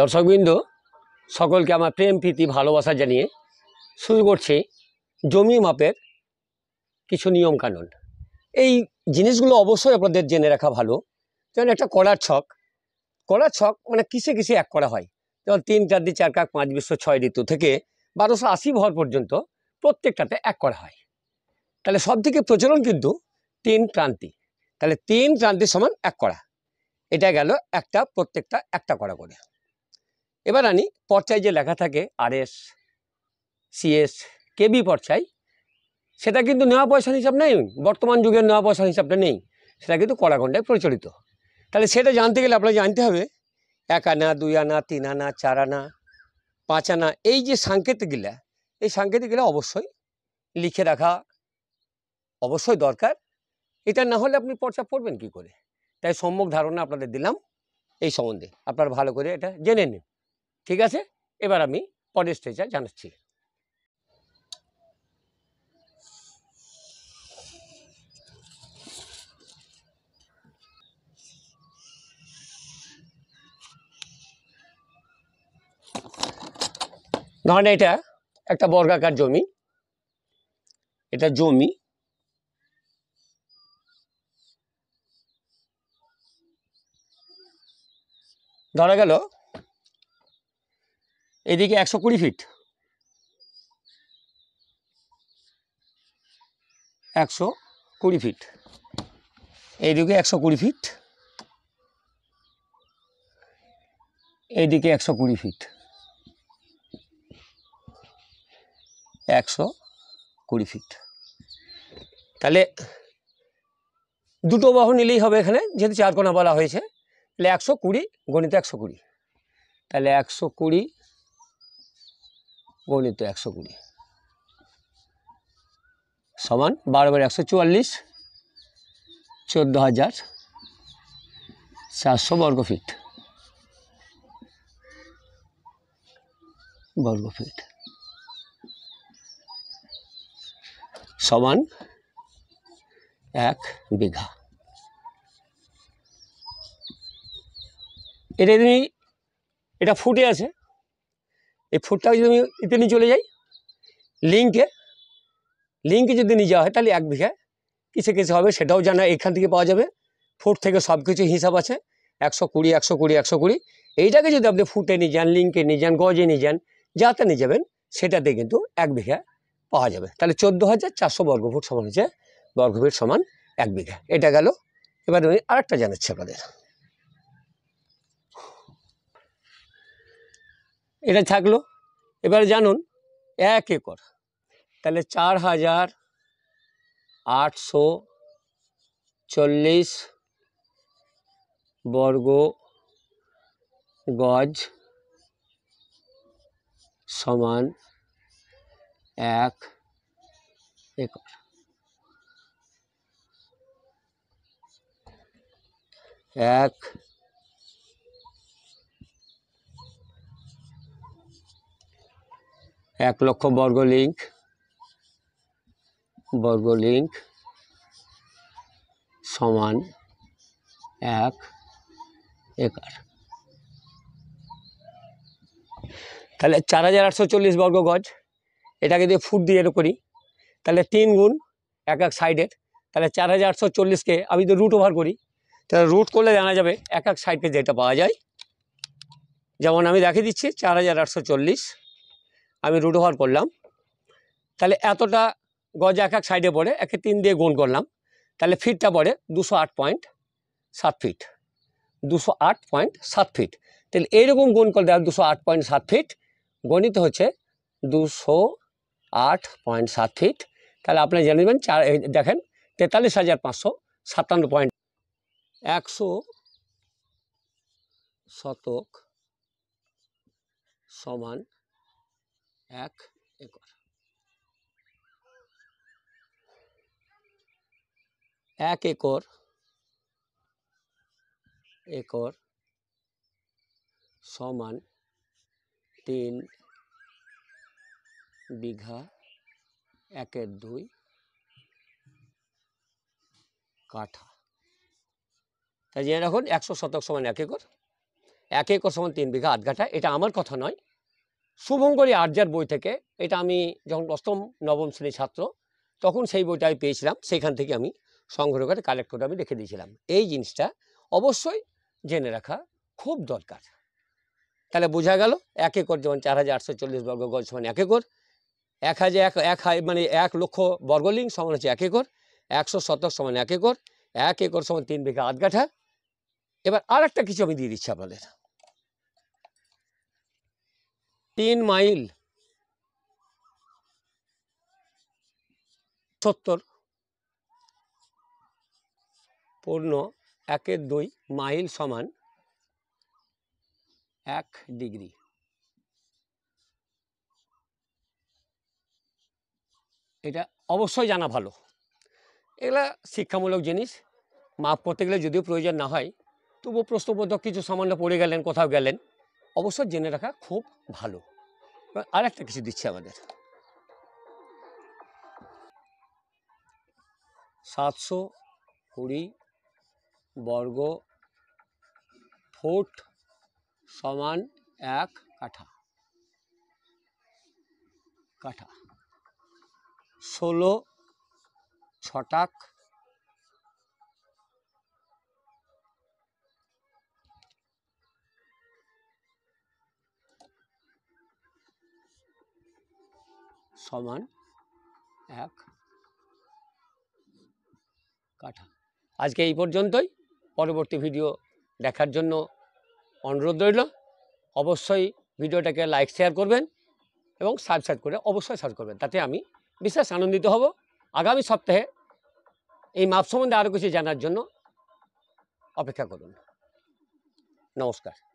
দর্শকবৃন্দ সকলকে আমার প্রেম প্রীতি ভালোবাসা জানিয়ে শুরু করছি জমি মাপের কিছু নিয়মকানুন এই জিনিসগুলো অবশ্যই আপনাদের জেনে রাখা ভালো যেমন একটা কড়ার ছক কড়ার ছক মানে কিসে কিসে এক করা হয় যেমন তিন চার দি চার কাক পাঁচ বিশ্ব ছয় ঋতু থেকে বারোশো আশি ভর পর্যন্ত প্রত্যেকটাতে এক করা হয় তাহলে সব থেকে প্রচলন কিন্তু তিন ক্রান্তি তাহলে তিন প্রান্তি সমান এক করা এটা গেল একটা প্রত্যেকটা একটা করা করে এবার আনি পর্চায় যে লেখা থাকে আরএস সিএস কেবি পর্চায় সেটা কিন্তু নেওয়া পয়সার হিসাব নেই বর্তমান যুগের নেওয়া পয়সার হিসাবটা নেই সেটা কিন্তু কড়া ঘণ্টায় প্রচলিত তাহলে সেটা জানতে গেলে আপনাকে জানতে হবে এক আনা দুই আনা তিন আনা চার আনা পাঁচ আনা এই যে সাংকেতিকগুলা এই সাংকেতিকগুলো অবশ্যই লিখে রাখা অবশ্যই দরকার এটা না হলে আপনি পর্চা পড়বেন কি করে তাই সম্যক ধারণা আপনাদের দিলাম এই সম্বন্ধে আপনারা ভালো করে এটা জেনে নিন ঠিক আছে এবার আমি পরের স্টেজে জানাচ্ছি ধরেন এটা একটা বর্গাকার জমি এটা জমি ধরা গেল এদিকে একশো কুড়ি ফিট একশো কুড়ি ফিট এইদিকে একশো কুড়ি ফিট এইদিকে একশো কুড়ি ফিট একশো কুড়ি ফিট তাহলে দুটো বাহু নিলেই হবে এখানে যেহেতু চার কোনা বলা হয়েছে তাহলে একশো কুড়ি গণিত একশো কুড়ি তাহলে একশো কুড়ি গণিত একশো কুড়ি সমান বারো বারো একশো চুয়াল্লিশ চোদ্দো হাজার চারশো বর্গফিট বর্গফিট সমান এক বিঘা এটা তুমি এটা ফুটে আছে এই ফুটটা যদি আমি এতে নিয়ে চলে যাই লিঙ্কে লিঙ্কে যদি নিয়ে যাওয়া হয় তাহলে এক বিঘা কিসে কিসে হবে সেটাও জানা এখান থেকে পাওয়া যাবে ফুট থেকে সব কিছু হিসাব আছে একশো কুড়ি একশো কুড়ি একশো কুড়ি এইটাকে যদি আপনি ফুটে নিয়ে যান লিঙ্কে নিয়ে যান গজে নিয়ে যান যাতে নিয়ে যাবেন সেটাতে কিন্তু এক বিঘা পাওয়া যাবে তাহলে চোদ্দো হাজার চারশো বর্গফুট সমান হচ্ছে বর্গফুট সমান এক বিঘা এটা গেল এবার আমি আরেকটা জানাচ্ছি আপনাদের এটা থাকলো এবার জানুন এক একর তাহলে চার হাজার আটশো চল্লিশ বর্গ গজ সমান এক একর এক এক লক্ষ বর্গ লিঙ্ক বর্গ লিঙ্ক সমান এক একর তাহলে চার হাজার আটশো চল্লিশ বর্গ গজ এটাকে যদি ফুট দিয়ে এটা করি তাহলে তিন গুণ এক এক সাইডের তাহলে চার হাজার আটশো চল্লিশকে আমি যদি রুট ওভার করি তাহলে রুট করলে জানা যাবে এক এক সাইডকে যেটা পাওয়া যায় যেমন আমি দেখে দিচ্ছি চার হাজার আটশো চল্লিশ আমি রুট ওভার করলাম তাহলে এতটা গজ এক এক সাইডে পড়ে একে তিন দিয়ে গুণ করলাম তাহলে ফিটটা পড়ে দুশো আট পয়েন্ট সাত ফিট দুশো আট পয়েন্ট সাত ফিট তাহলে এইরকম গুণ করলে আর দুশো আট পয়েন্ট সাত ফিট গণিত হচ্ছে দুশো আট পয়েন্ট সাত ফিট তাহলে আপনি জেনে নেবেন চার দেখেন তেতাল্লিশ হাজার পাঁচশো সাতান্ন পয়েন্ট একশো শতক সমান এক একর এক একর একর সমান তিন বিঘা একের দুই কাঠা তাই জেনে রাখুন একশো শতক সমান এক একর এক একর সমান তিন বিঘা আধ কাঠা এটা আমার কথা নয় শুভঙ্করী আর্যার বই থেকে এটা আমি যখন অষ্টম নবম শ্রেণীর ছাত্র তখন সেই বইটা আমি পেয়েছিলাম সেখান থেকে আমি সংগ্রহ করে কালেক্ট করে আমি রেখে দিয়েছিলাম এই জিনিসটা অবশ্যই জেনে রাখা খুব দরকার তাহলে বোঝা গেল এক একর যেমন চার হাজার আটশো চল্লিশ বর্গ গজ সমান এক একর এক হাজার এক এক মানে এক লক্ষ বর্গলিং সমান হচ্ছে এক একর একশো শতক সমান এক একর এক একর সমান তিন বিঘা আধ এবার আর একটা কিছু আমি দিয়ে দিচ্ছি আপনাদের তিন মাইল সত্তর পূর্ণ একের দুই মাইল সমান এক ডিগ্রি এটা অবশ্যই জানা ভালো এগুলা শিক্ষামূলক জিনিস মাপ করতে গেলে যদিও প্রয়োজন না হয় তবুও প্রশ্নবোধক কিছু সামান্য পড়ে গেলেন কোথাও গেলেন অবশ্য জেনে রাখা খুব ভালো আর একটা কিছু দিচ্ছে আমাদের সাতশো কুড়ি বর্গ ফুট সমান এক কাঠা কাঠা ষোলো ছটাক সমান এক কাঠা আজকে এই পর্যন্তই পরবর্তী ভিডিও দেখার জন্য অনুরোধ রইল অবশ্যই ভিডিওটাকে লাইক শেয়ার করবেন এবং সাবস্ক্রাইব করে অবশ্যই সার্চ করবেন তাতে আমি বিশেষ আনন্দিত হব আগামী সপ্তাহে এই মাপ সম্বন্ধে আরও কিছু জানার জন্য অপেক্ষা করুন নমস্কার